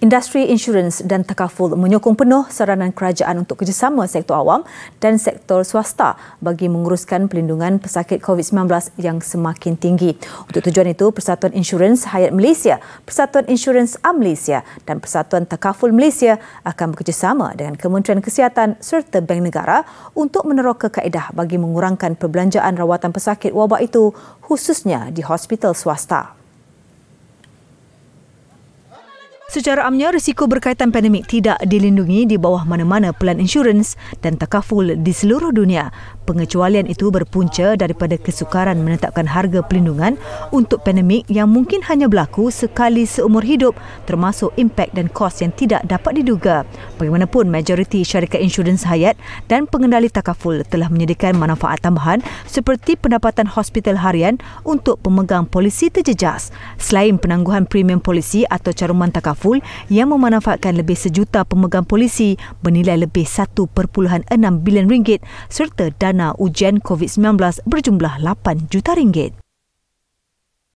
Industri insurans dan takaful menyokong penuh saranan kerajaan untuk kerjasama sektor awam dan sektor swasta bagi menguruskan pelindungan pesakit COVID-19 yang semakin tinggi. Untuk tujuan itu, Persatuan Insurans Hayat Malaysia, Persatuan Insurans Am Malaysia dan Persatuan Takaful Malaysia akan bekerjasama dengan Kementerian Kesihatan serta Bank Negara untuk meneroka kaedah bagi mengurangkan perbelanjaan rawatan pesakit wabak itu khususnya di hospital swasta. Secara amnya, risiko berkaitan pandemik tidak dilindungi di bawah mana-mana pelan insurans dan takaful di seluruh dunia. Pengecualian itu berpunca daripada kesukaran menetapkan harga pelindungan untuk pandemik yang mungkin hanya berlaku sekali seumur hidup termasuk impak dan kos yang tidak dapat diduga. Bagaimanapun, majoriti syarikat insurans hayat dan pengendali takaful telah menyediakan manfaat tambahan seperti pendapatan hospital harian untuk pemegang polisi terjejas. Selain penangguhan premium polisi atau caruman takaful yang memanfaatkan lebih sejuta pemegang polisi bernilai lebih 1.6 bilion ringgit serta dana ujian COVID-19 berjumlah 8 juta ringgit.